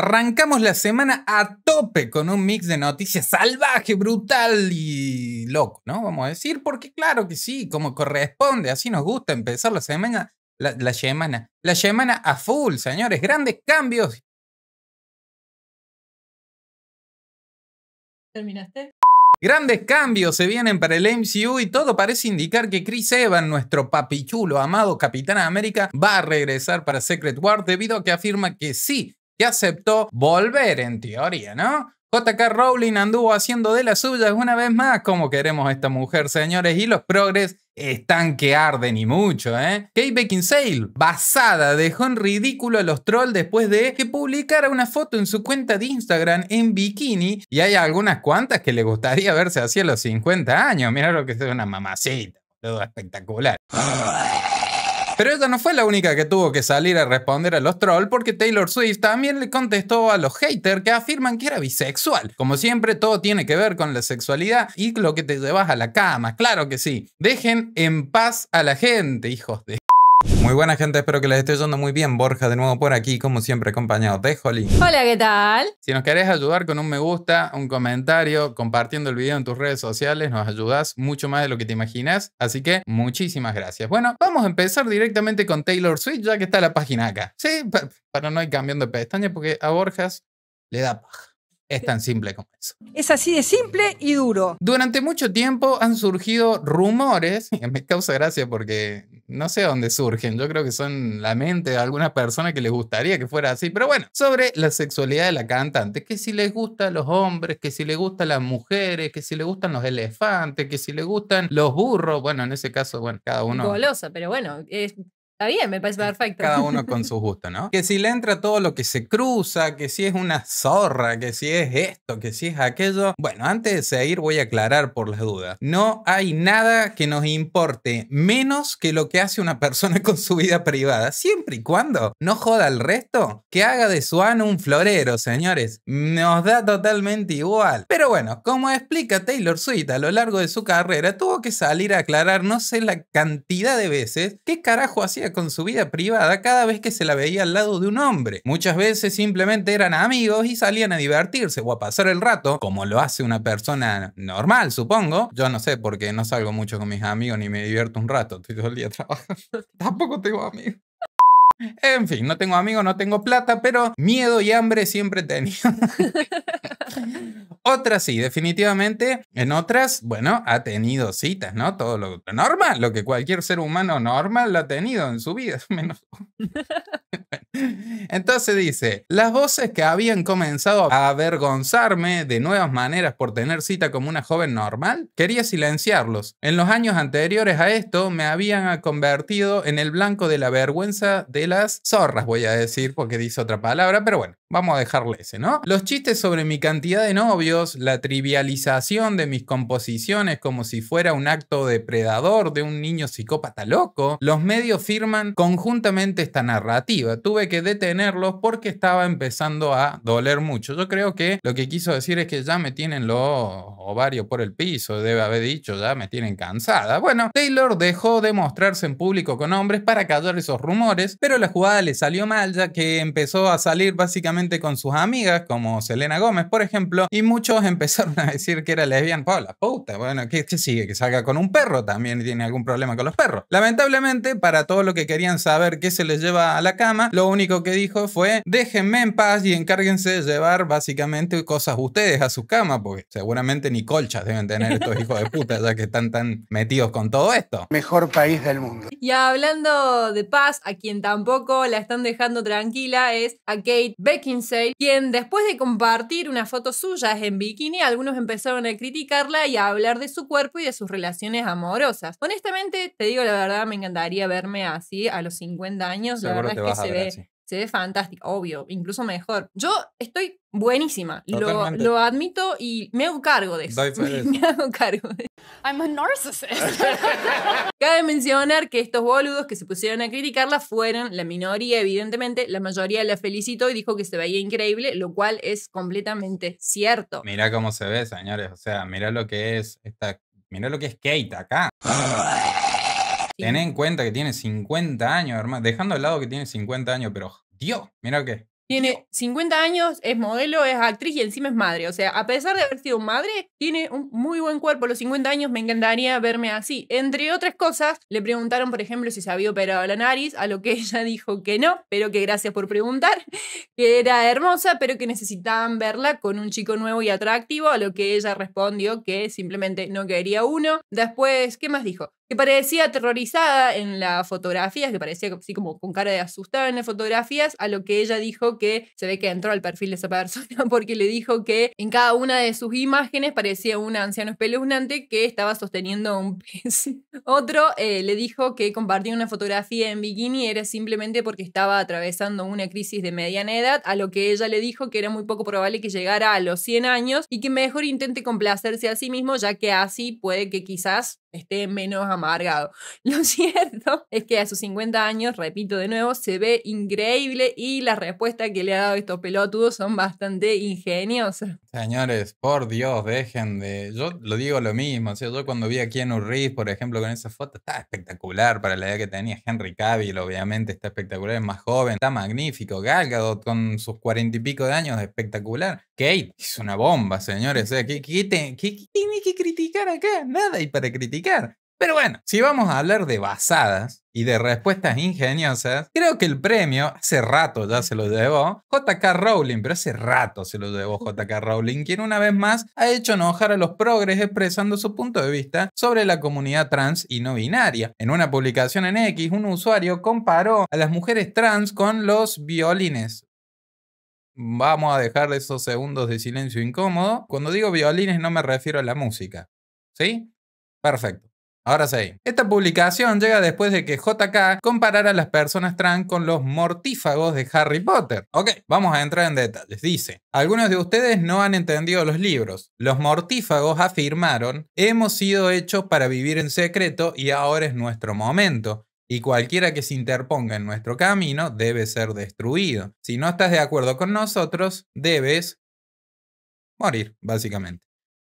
Arrancamos la semana a tope con un mix de noticias salvaje, brutal y loco, ¿no? Vamos a decir, porque claro que sí, como corresponde, así nos gusta empezar la semana, la, semana, la semana a full, señores, grandes cambios. ¿Terminaste? Grandes cambios se vienen para el MCU y todo parece indicar que Chris Evans, nuestro papichulo amado Capitán América, va a regresar para Secret War debido a que afirma que sí, que aceptó volver en teoría, ¿no? JK Rowling anduvo haciendo de las suyas una vez más, como queremos esta mujer, señores, y los progres están que arden y mucho, ¿eh? Kate Beckinsale, basada, dejó en ridículo a los trolls después de que publicara una foto en su cuenta de Instagram en bikini y hay algunas cuantas que le gustaría verse hacia los 50 años. Mira lo que es una mamacita, todo espectacular. Pero ella no fue la única que tuvo que salir a responder a los trolls porque Taylor Swift también le contestó a los haters que afirman que era bisexual. Como siempre, todo tiene que ver con la sexualidad y lo que te llevas a la cama, claro que sí. Dejen en paz a la gente, hijos de... Muy buena gente, espero que les esté yendo muy bien. Borja de nuevo por aquí, como siempre, acompañado de Holly. Hola, ¿qué tal? Si nos querés ayudar con un me gusta, un comentario, compartiendo el video en tus redes sociales, nos ayudas mucho más de lo que te imaginas. Así que muchísimas gracias. Bueno, vamos a empezar directamente con Taylor Swift, ya que está la página acá. Sí, para no ir cambiando de pestaña, porque a Borjas le da paja. Es tan simple como eso. Es así de simple y duro. Durante mucho tiempo han surgido rumores, y me causa gracia porque no sé dónde surgen, yo creo que son la mente de algunas personas que les gustaría que fuera así, pero bueno, sobre la sexualidad de la cantante, que si les a los hombres, que si les a las mujeres, que si les gustan los elefantes, que si les gustan los burros, bueno, en ese caso, bueno, cada uno... Golosa, pero bueno, es Está bien, me parece perfecto. Cada uno con su gusto, ¿no? Que si le entra todo lo que se cruza, que si es una zorra, que si es esto, que si es aquello. Bueno, antes de seguir voy a aclarar por las dudas. No hay nada que nos importe menos que lo que hace una persona con su vida privada, siempre y cuando no joda el resto, que haga de su ano un florero, señores. Nos da totalmente igual. Pero bueno, como explica Taylor Swift a lo largo de su carrera, tuvo que salir a aclarar no sé la cantidad de veces qué carajo hacía con su vida privada cada vez que se la veía al lado de un hombre. Muchas veces simplemente eran amigos y salían a divertirse o a pasar el rato, como lo hace una persona normal, supongo. Yo no sé, porque no salgo mucho con mis amigos ni me divierto un rato, estoy todo el día trabajando. Tampoco tengo amigos. En fin, no tengo amigos, no tengo plata, pero miedo y hambre siempre he otras sí, definitivamente. En otras, bueno, ha tenido citas, ¿no? Todo lo normal, lo que cualquier ser humano normal lo ha tenido en su vida, menos. Entonces dice, las voces que habían comenzado a avergonzarme de nuevas maneras por tener cita como una joven normal, quería silenciarlos. En los años anteriores a esto me habían convertido en el blanco de la vergüenza de las zorras, voy a decir, porque dice otra palabra, pero bueno, vamos a dejarle ese, ¿no? Los chistes sobre mi cantidad de novios, la trivialización de mis composiciones como si fuera un acto depredador de un niño psicópata loco, los medios firman conjuntamente esta narrativa. Tuve que detener porque estaba empezando a doler mucho. Yo creo que lo que quiso decir es que ya me tienen los ovarios por el piso, debe haber dicho, ya me tienen cansada. Bueno, Taylor dejó de mostrarse en público con hombres para callar esos rumores, pero la jugada le salió mal ya que empezó a salir básicamente con sus amigas, como Selena Gómez, por ejemplo, y muchos empezaron a decir que era lesbian. Paula puta, bueno, ¿qué, ¿qué sigue? Que salga con un perro también y tiene algún problema con los perros. Lamentablemente, para todo lo que querían saber qué se les lleva a la cama, lo único que dijo fue, déjenme en paz y encárguense de llevar básicamente cosas ustedes a su cama, porque seguramente ni colchas deben tener estos hijos de puta, ya que están tan metidos con todo esto. Mejor país del mundo. Y hablando de paz, a quien tampoco la están dejando tranquila es a Kate Beckinsale, quien después de compartir unas fotos suyas en bikini, algunos empezaron a criticarla y a hablar de su cuerpo y de sus relaciones amorosas. Honestamente, te digo la verdad, me encantaría verme así a los 50 años. verdad es que se ve se ve fantástico, obvio, incluso mejor. Yo estoy buenísima, lo, lo, admito y me hago cargo de eso. me hago cargo de eso. I'm a narcissist. Cabe mencionar que estos boludos que se pusieron a criticarla fueron la minoría, evidentemente, la mayoría la felicitó y dijo que se veía increíble, lo cual es completamente cierto. Mira cómo se ve, señores, o sea, mira lo que es esta, mira lo que es Kate acá. Ten en cuenta que tiene 50 años, hermano. Dejando al lado que tiene 50 años, pero Dios, mira qué. Tiene 50 años, es modelo, es actriz y encima es madre. O sea, a pesar de haber sido madre, tiene un muy buen cuerpo. A los 50 años me encantaría verme así. Entre otras cosas, le preguntaron, por ejemplo, si se había operado la nariz, a lo que ella dijo que no, pero que gracias por preguntar, que era hermosa, pero que necesitaban verla con un chico nuevo y atractivo, a lo que ella respondió que simplemente no quería uno. Después, ¿qué más dijo? que parecía aterrorizada en las fotografías, que parecía así como con cara de asustada en las fotografías, a lo que ella dijo que se ve que entró al perfil de esa persona porque le dijo que en cada una de sus imágenes parecía un anciano espeluznante que estaba sosteniendo un pez. Otro eh, le dijo que compartir una fotografía en bikini era simplemente porque estaba atravesando una crisis de mediana edad, a lo que ella le dijo que era muy poco probable que llegara a los 100 años y que mejor intente complacerse a sí mismo, ya que así puede que quizás esté menos amargado. Lo cierto es que a sus 50 años, repito de nuevo, se ve increíble y la respuesta que le ha dado estos pelotudos son bastante ingeniosas. Señores, por Dios, dejen de... Yo lo digo lo mismo, yo cuando vi a Keanu Reeves, por ejemplo, con esa foto, está espectacular para la edad que tenía Henry Cavill, obviamente está espectacular, es más joven, está magnífico, gálgado con sus cuarenta y pico de años, espectacular. Kate es una bomba, señores, o sea, ¿qué, tiene que criticar acá? Nada, y para criticar. Pero bueno, si vamos a hablar de basadas y de respuestas ingeniosas, creo que el premio hace rato ya se lo llevó JK Rowling, pero hace rato se lo llevó JK Rowling, quien una vez más ha hecho enojar a los progres expresando su punto de vista sobre la comunidad trans y no binaria. En una publicación en X, un usuario comparó a las mujeres trans con los violines, Vamos a dejar esos segundos de silencio incómodo. Cuando digo violines no me refiero a la música. ¿Sí? Perfecto. Ahora sí. Esta publicación llega después de que JK comparara a las personas trans con los mortífagos de Harry Potter. Ok, vamos a entrar en detalles. Dice, algunos de ustedes no han entendido los libros. Los mortífagos afirmaron, hemos sido hechos para vivir en secreto y ahora es nuestro momento y cualquiera que se interponga en nuestro camino debe ser destruido. Si no estás de acuerdo con nosotros, debes morir, básicamente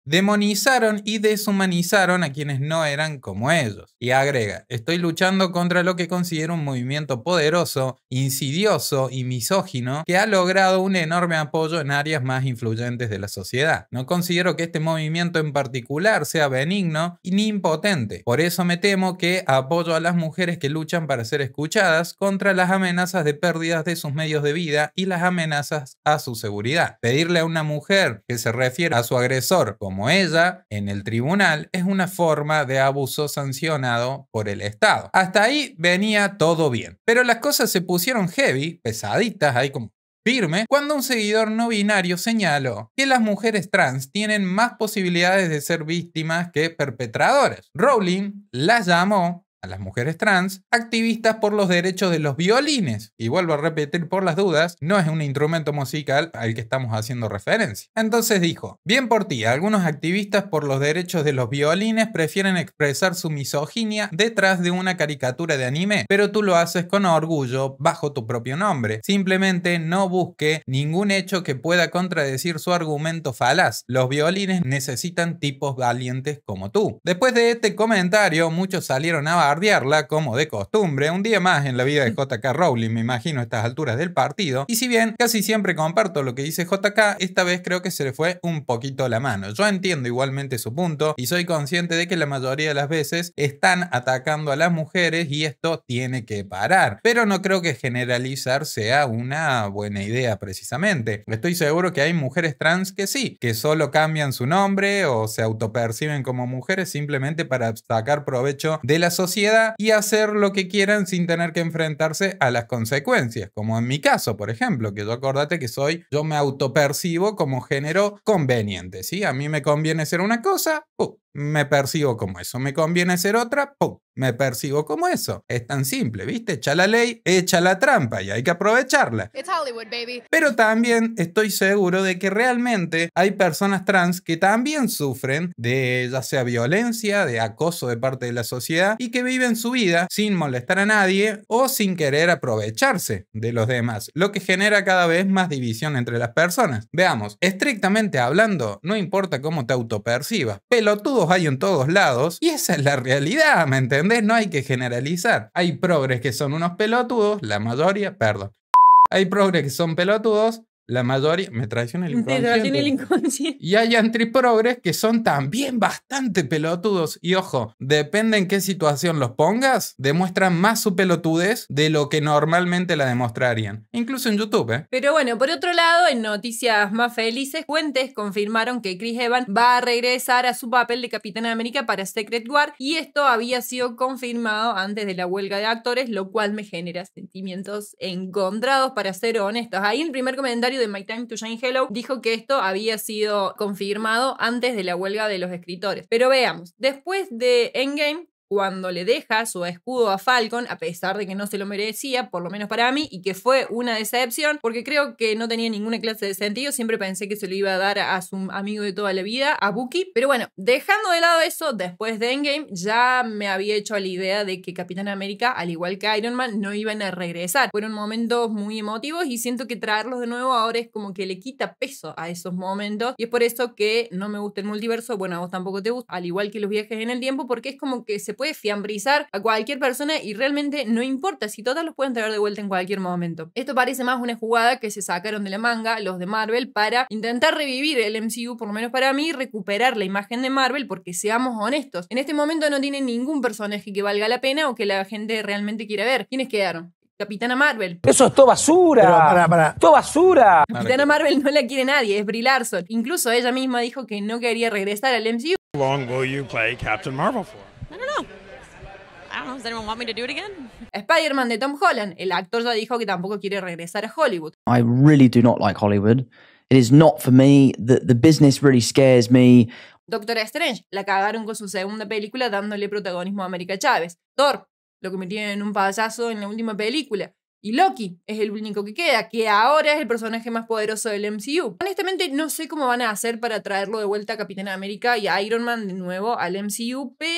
demonizaron y deshumanizaron a quienes no eran como ellos. Y agrega, estoy luchando contra lo que considero un movimiento poderoso, insidioso y misógino que ha logrado un enorme apoyo en áreas más influyentes de la sociedad. No considero que este movimiento en particular sea benigno ni impotente. Por eso me temo que apoyo a las mujeres que luchan para ser escuchadas contra las amenazas de pérdidas de sus medios de vida y las amenazas a su seguridad. Pedirle a una mujer que se refiere a su agresor como como ella en el tribunal es una forma de abuso sancionado por el Estado. Hasta ahí venía todo bien, pero las cosas se pusieron heavy, pesaditas, ahí como firme cuando un seguidor no binario señaló que las mujeres trans tienen más posibilidades de ser víctimas que perpetradoras. Rowling las llamó a las mujeres trans, activistas por los derechos de los violines. Y vuelvo a repetir por las dudas, no es un instrumento musical al que estamos haciendo referencia. Entonces dijo, bien por ti, algunos activistas por los derechos de los violines prefieren expresar su misoginia detrás de una caricatura de anime, pero tú lo haces con orgullo bajo tu propio nombre. Simplemente no busque ningún hecho que pueda contradecir su argumento falaz. Los violines necesitan tipos valientes como tú. Después de este comentario, muchos salieron a como de costumbre, un día más en la vida de mm. JK Rowling, me imagino a estas alturas del partido. Y si bien casi siempre comparto lo que dice JK, esta vez creo que se le fue un poquito la mano. Yo entiendo igualmente su punto y soy consciente de que la mayoría de las veces están atacando a las mujeres y esto tiene que parar. Pero no creo que generalizar sea una buena idea precisamente. Estoy seguro que hay mujeres trans que sí, que solo cambian su nombre o se autoperciben como mujeres simplemente para sacar provecho de la sociedad y hacer lo que quieran sin tener que enfrentarse a las consecuencias, como en mi caso, por ejemplo, que yo acordate que soy, yo me autopercibo como género conveniente, ¿sí? A mí me conviene ser una cosa, me percibo como eso. ¿Me conviene ser otra? ¡Pum! Me percibo como eso. Es tan simple, ¿viste? Echa la ley, echa la trampa y hay que aprovecharla. Hollywood, baby. Pero también estoy seguro de que realmente hay personas trans que también sufren de ya sea violencia, de acoso de parte de la sociedad y que viven su vida sin molestar a nadie o sin querer aprovecharse de los demás, lo que genera cada vez más división entre las personas. Veamos, estrictamente hablando, no importa cómo te autopercibas, pelotudo hay en todos lados y esa es la realidad, ¿me entendés? No hay que generalizar. Hay progres que son unos pelotudos, la mayoría, perdón. Hay progres que son pelotudos la mayoría me traiciona el inconsciente. traiciona Y hay antiprogres que son también bastante pelotudos. Y ojo, depende en qué situación los pongas, demuestran más su pelotudez de lo que normalmente la demostrarían. Incluso en YouTube, ¿eh? Pero bueno, por otro lado, en noticias más felices, fuentes confirmaron que Chris Evans va a regresar a su papel de Capitán América para Secret War. Y esto había sido confirmado antes de la huelga de actores, lo cual me genera sentimientos encontrados, para ser honestos. Ahí el primer comentario de My Time to Shine Hello dijo que esto había sido confirmado antes de la huelga de los escritores. Pero veamos, después de Endgame cuando le deja su escudo a Falcon, a pesar de que no se lo merecía, por lo menos para mí, y que fue una decepción, porque creo que no tenía ninguna clase de sentido, siempre pensé que se lo iba a dar a su amigo de toda la vida, a Bucky, pero bueno, dejando de lado eso, después de Endgame ya me había hecho la idea de que Capitán América, al igual que Iron Man, no iban a regresar. Fueron momentos muy emotivos y siento que traerlos de nuevo ahora es como que le quita peso a esos momentos y es por eso que no me gusta el multiverso, bueno, a vos tampoco te gusta, al igual que los viajes en el tiempo, porque es como que se puede fiambrizar a cualquier persona y realmente no importa si todas los pueden traer de vuelta en cualquier momento. Esto parece más una jugada que se sacaron de la manga los de Marvel para intentar revivir el MCU, por lo menos para mí, recuperar la imagen de Marvel, porque seamos honestos, en este momento no tiene ningún personaje que valga la pena o que la gente realmente quiera ver. ¿Quiénes quedaron? Capitana Marvel. Eso es todo basura. Todo basura. Capitana Marvel no la quiere nadie, es Brie Larson. Incluso ella misma dijo que no quería regresar al MCU. Captain Marvel Know, ah, Spider-Man de Tom Holland. El actor ya dijo que tampoco quiere regresar a Hollywood. I really do not like Hollywood. It is not for me. The, business really scares me. Doctor Strange. La cagaron con su segunda película dándole protagonismo a América Chávez. Thor. Lo convirtieron en un payaso en la última película. Y Loki es el único que queda, que ahora es el personaje más poderoso del MCU. Honestamente, no sé cómo van a hacer para traerlo de vuelta a Capitán América y a Iron Man de nuevo al MCU, pero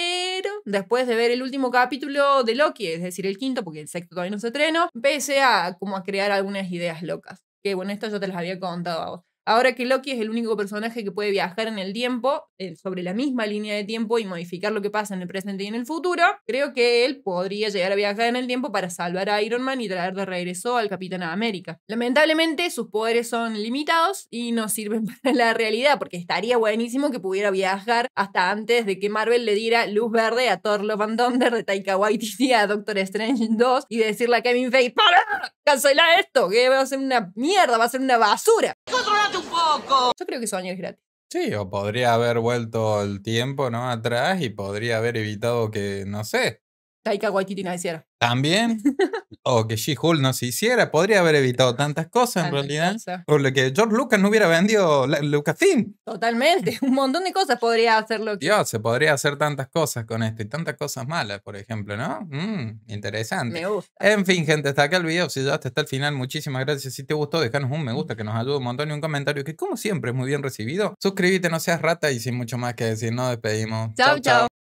después de ver el último capítulo de Loki, es decir, el quinto, porque el sexto todavía no se estrenó, empecé a como a crear algunas ideas locas. Que bueno, esto yo te las había contado a vos. Ahora que Loki es el único personaje que puede viajar en el tiempo, eh, sobre la misma línea de tiempo y modificar lo que pasa en el presente y en el futuro, creo que él podría llegar a viajar en el tiempo para salvar a Iron Man y traer de regreso al Capitán América. Lamentablemente sus poderes son limitados y no sirven para la realidad, porque estaría buenísimo que pudiera viajar hasta antes de que Marvel le diera luz verde a Thor Love and de Taika Waititi a Doctor Strange 2 y decirle a Kevin Feige, ¡Para! ¡Cancela esto! Que va a ser una mierda, va a ser una basura. Controlate un poco. Yo creo que año es gratis. Sí, o podría haber vuelto el tiempo, ¿no? Atrás y podría haber evitado que, no sé. Taika Waititi naciera. También. o que She-Hulk no se hiciera. Podría haber evitado tantas cosas en realidad. Por lo que George Lucas no hubiera vendido Lucasfilm. Totalmente. Un montón de cosas podría hacer Dios, se podría hacer tantas cosas con esto y tantas cosas malas, por ejemplo, ¿no? Mm, interesante. Me gusta. En fin, gente, hasta acá el video. Si ya hasta el final, muchísimas gracias. Si te gustó, déjanos un me mm. gusta que nos ayude un montón y un comentario que, como siempre, es muy bien recibido. Suscríbete, no seas rata y sin mucho más que decir, nos despedimos. Chau, chau.